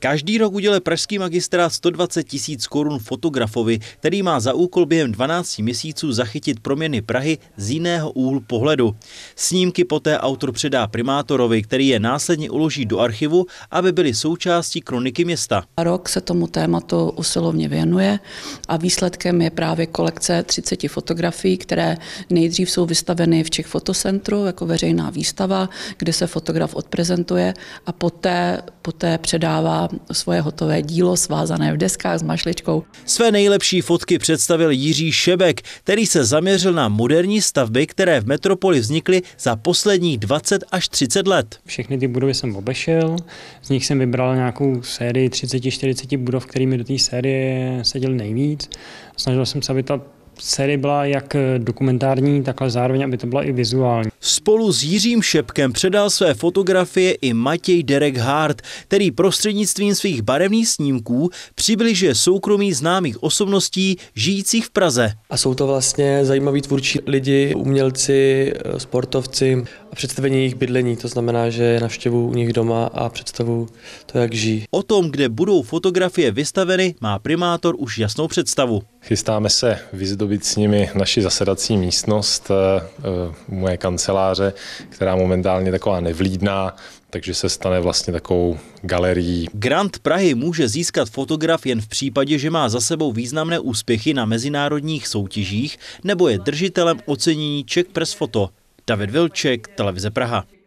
Každý rok uděle pražský magistrát 120 tisíc korun fotografovi, který má za úkol během 12 měsíců zachytit proměny Prahy z jiného úhlu pohledu. Snímky poté autor předá primátorovi, který je následně uloží do archivu, aby byly součástí kroniky města. Rok se tomu tématu usilovně věnuje a výsledkem je právě kolekce 30 fotografií, které nejdřív jsou vystaveny v Čech fotocentru jako veřejná výstava, kde se fotograf odprezentuje a poté, poté předává svoje hotové dílo svázané v deskách s mašličkou. Své nejlepší fotky představil Jiří Šebek, který se zaměřil na moderní stavby, které v metropoli vznikly za posledních 20 až 30 let. Všechny ty budovy jsem obešel, z nich jsem vybral nějakou sérii 30-40 budov, kterými do té série seděl nejvíc. Snažil jsem se, aby ta série byla jak eh, dokumentární, takhle zároveň, aby to byla i vizuální. Spolu s Jiřím Šepkem předal své fotografie i Matěj Derek Hart, který prostřednictvím svých barevných snímků přibližuje soukromí známých osobností žijících v Praze. A jsou to vlastně zajímaví tvůrčí lidi, umělci, eh, sportovci a představení jejich bydlení, to znamená, že navštěvu u nich doma a představu to, jak žijí. O tom, kde budou fotografie vystaveny, má primátor už jasnou představu. Chystáme se vyzdobit s nimi naši zasedací místnost, eh, eh, moje kanceláře, která momentálně taková nevlídná, takže se stane vlastně takovou galerií. Grant Prahy může získat fotograf jen v případě, že má za sebou významné úspěchy na mezinárodních soutěžích nebo je držitelem ocenění Czech Press Photo. David Vilček, Televize Praha.